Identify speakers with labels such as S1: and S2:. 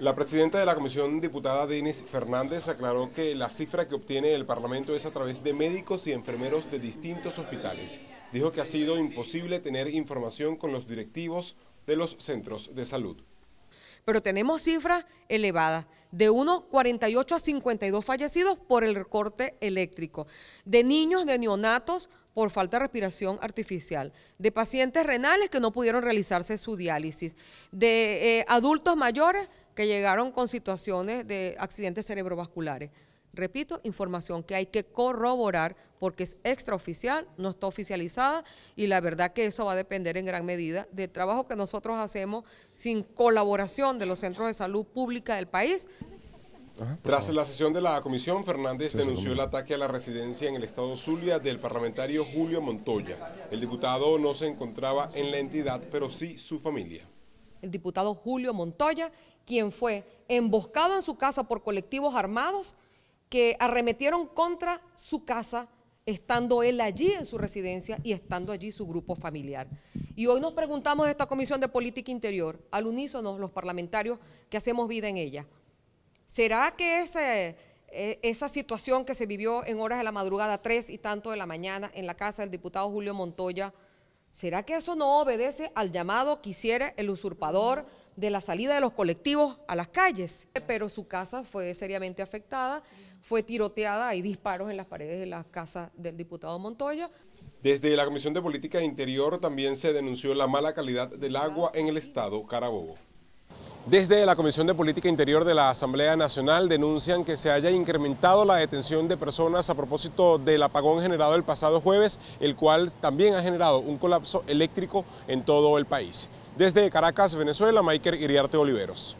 S1: La presidenta de la comisión, diputada Denis Fernández, aclaró que la cifra que obtiene el Parlamento es a través de médicos y enfermeros de distintos hospitales. Dijo que ha sido imposible tener información con los directivos de los centros de salud.
S2: Pero tenemos cifras elevadas, de unos 48 a 52 fallecidos por el recorte eléctrico, de niños de neonatos por falta de respiración artificial, de pacientes renales que no pudieron realizarse su diálisis, de eh, adultos mayores que llegaron con situaciones de accidentes cerebrovasculares. Repito, información que hay que corroborar porque es extraoficial, no está oficializada y la verdad que eso va a depender en gran medida del trabajo que nosotros hacemos sin colaboración de los centros de salud pública del país.
S1: Tras la sesión de la comisión, Fernández denunció el ataque a la residencia en el estado Zulia del parlamentario Julio Montoya. El diputado no se encontraba en la entidad, pero sí su familia
S2: el diputado Julio Montoya, quien fue emboscado en su casa por colectivos armados que arremetieron contra su casa, estando él allí en su residencia y estando allí su grupo familiar. Y hoy nos preguntamos de esta Comisión de Política Interior, al unísono los parlamentarios que hacemos vida en ella. ¿Será que eh, esa situación que se vivió en horas de la madrugada, tres y tanto de la mañana, en la casa del diputado Julio Montoya, ¿Será que eso no obedece al llamado que hiciera el usurpador de la salida de los colectivos a las calles? Pero su casa fue seriamente afectada, fue tiroteada, hay disparos en las paredes de la casa del diputado Montoya.
S1: Desde la Comisión de Política Interior también se denunció la mala calidad del agua en el estado Carabobo. Desde la Comisión de Política Interior de la Asamblea Nacional denuncian que se haya incrementado la detención de personas a propósito del apagón generado el pasado jueves, el cual también ha generado un colapso eléctrico en todo el país. Desde Caracas, Venezuela, Maiker Iriarte Oliveros.